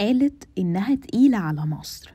قالت إنها تقيلة على مصر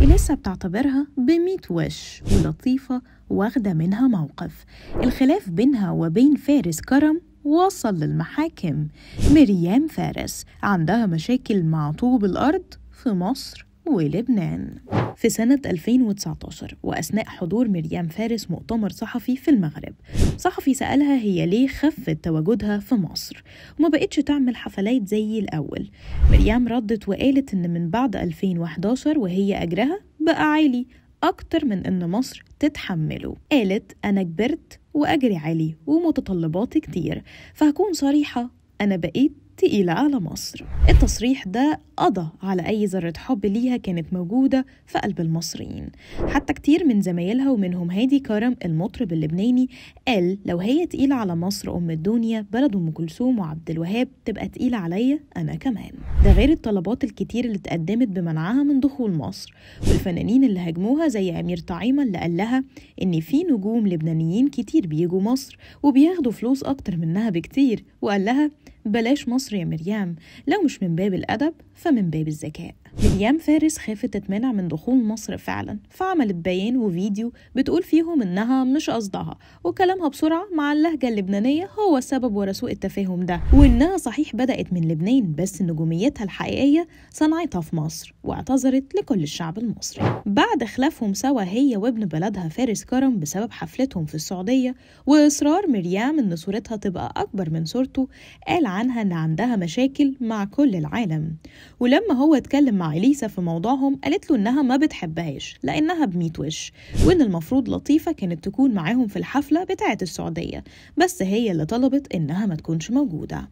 إليسا بتعتبرها بميت وش ولطيفة واخدة منها موقف الخلاف بينها وبين فارس كرم وصل للمحاكم مريم فارس عندها مشاكل مع طوب الأرض في مصر ولبنان في سنة 2019 وأثناء حضور مريم فارس مؤتمر صحفي في المغرب صحفي سألها هي ليه خفت تواجدها في مصر وما بقتش تعمل حفلات زي الأول مريم ردت وقالت إن من بعد 2011 وهي أجرها بقى عالي أكتر من إن مصر تتحمله قالت أنا كبرت وأجري عالي ومتطلباتي كتير فهكون صريحة أنا بقيت تقيلة على مصر التصريح ده قضى على أي ذرة حب ليها كانت موجودة في قلب المصريين حتى كتير من زمايلها ومنهم هادي كرم المطرب اللبناني قال لو هي تقيلة على مصر أم الدنيا بلد أم كلثوم وعبد الوهاب تبقى تقيلة عليا أنا كمان ده غير الطلبات الكتير اللي اتقدمت بمنعها من دخول مصر والفنانين اللي هاجموها زي أمير طعيمة اللي قال لها إن في نجوم لبنانيين كتير بيجوا مصر وبياخدوا فلوس أكتر منها بكتير وقال لها بلاش مصر يا مريم لو مش من باب الأدب فمن باب الذكاء مريم فارس خافت تتمنع من دخول مصر فعلا فعملت بيان وفيديو بتقول فيهم انها مش قصدها وكلامها بسرعه مع اللهجه اللبنانيه هو السبب ورا سوء التفاهم ده وانها صحيح بدات من لبنان بس نجوميتها الحقيقيه صنعتها في مصر واعتذرت لكل الشعب المصري بعد خلافهم سوا هي وابن بلدها فارس كرم بسبب حفلتهم في السعوديه واصرار مريم ان صورتها تبقى اكبر من صورته قال عنها ان عندها مشاكل مع كل العالم ولما هو اتكلم مع مع إليسا في موضوعهم قالت له إنها ما بتحبهاش لأنها بميت وش وإن المفروض لطيفة كانت تكون معاهم في الحفلة بتاعة السعودية بس هي اللي طلبت إنها ما تكونش موجودة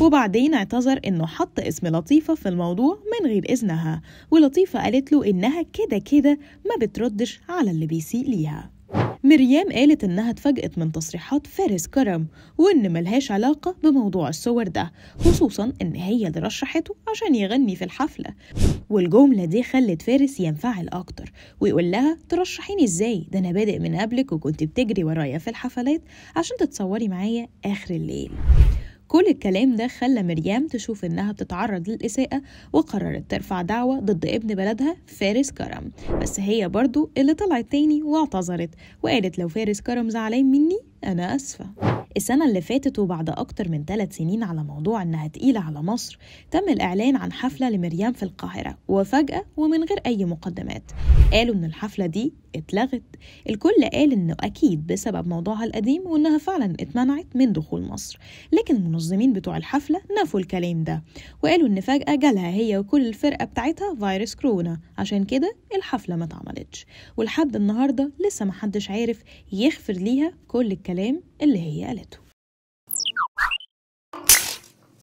وبعدين اعتذر انه حط اسم لطيفة في الموضوع من غير اذنها ولطيفة قالت له انها كده كده ما بتردش على اللي بيسيء ليها مريم قالت إنها اتفاجئت من تصريحات فارس كرم وإن ملهاش علاقة بموضوع الصور ده خصوصا إن هي اللي رشحته عشان يغني في الحفلة والجملة دي خلت فارس ينفعل أكتر ويقول لها ترشحيني إزاي ده أنا بادئ من قبلك وكنت بتجري ورايا في الحفلات عشان تتصوري معايا آخر الليل كل الكلام ده خلى مريم تشوف إنها بتتعرض للإساءة وقررت ترفع دعوة ضد ابن بلدها فارس كرم بس هي برضو اللي طلعت تاني واعتذرت وقالت لو فارس كرم زعلان مني أنا أسفة السنة اللي فاتت وبعد أكتر من ثلاث سنين على موضوع إنها تقيلة على مصر تم الإعلان عن حفلة لمريم في القاهرة وفجأة ومن غير أي مقدمات قالوا إن الحفلة دي اتلغت الكل قال إنه أكيد بسبب موضوعها القديم وإنها فعلا اتمنعت من دخول مصر لكن المنظمين بتوع الحفلة نفوا الكلام ده وقالوا إن فجأة جالها هي وكل الفرقة بتاعتها فيروس كورونا عشان كده الحفلة ما اتعملتش ولحد النهاردة لسه محدش عارف يغفر ليها كل الكلام الكلام اللي هي قالته